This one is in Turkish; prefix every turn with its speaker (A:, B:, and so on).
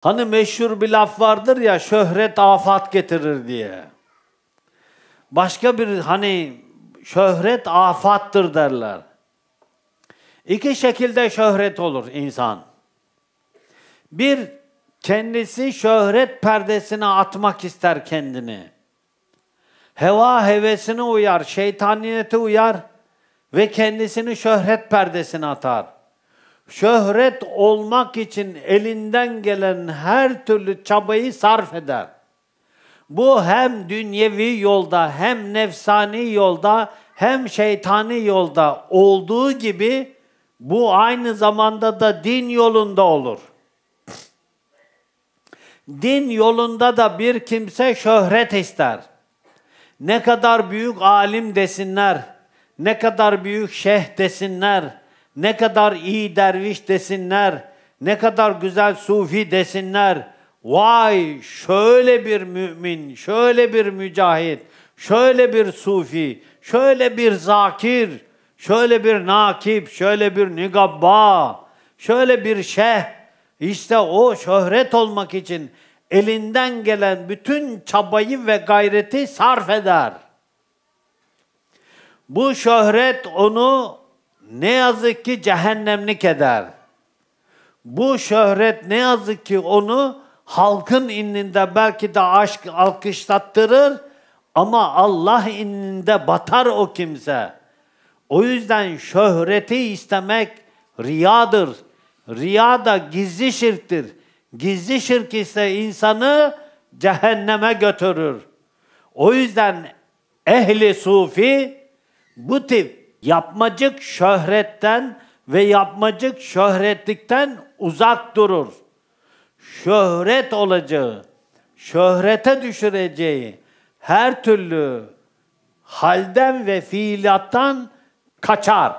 A: Hani meşhur bir laf vardır ya şöhret afat getirir diye. Başka bir hani şöhret afattır derler. İki şekilde şöhret olur insan. Bir, kendisi şöhret perdesine atmak ister kendini. Heva hevesine uyar, şeytaniyete uyar ve kendisini şöhret perdesine atar şöhret olmak için elinden gelen her türlü çabayı sarf eder. Bu hem dünyevi yolda hem nefsani yolda hem şeytani yolda olduğu gibi bu aynı zamanda da din yolunda olur. Din yolunda da bir kimse şöhret ister. Ne kadar büyük alim desinler, ne kadar büyük şeyh desinler, ne kadar iyi derviş desinler, ne kadar güzel sufi desinler. Vay şöyle bir mümin, şöyle bir mücahit, şöyle bir sufi, şöyle bir zakir, şöyle bir nakip, şöyle bir nigabba, şöyle bir şeh. İşte o şöhret olmak için elinden gelen bütün çabayı ve gayreti sarf eder. Bu şöhret onu ne yazık ki cehennemlik eder. Bu şöhret ne yazık ki onu halkın ininde belki de aşk alkışlattırır ama Allah ininde batar o kimse. O yüzden şöhreti istemek riyadır. Riya da gizli şirktir. Gizli şirk ise insanı cehenneme götürür. O yüzden ehli sufi bu tip Yapmacık şöhretten ve yapmacık şöhretlikten uzak durur. Şöhret olacağı, şöhrete düşüreceği her türlü halden ve fiilattan kaçar.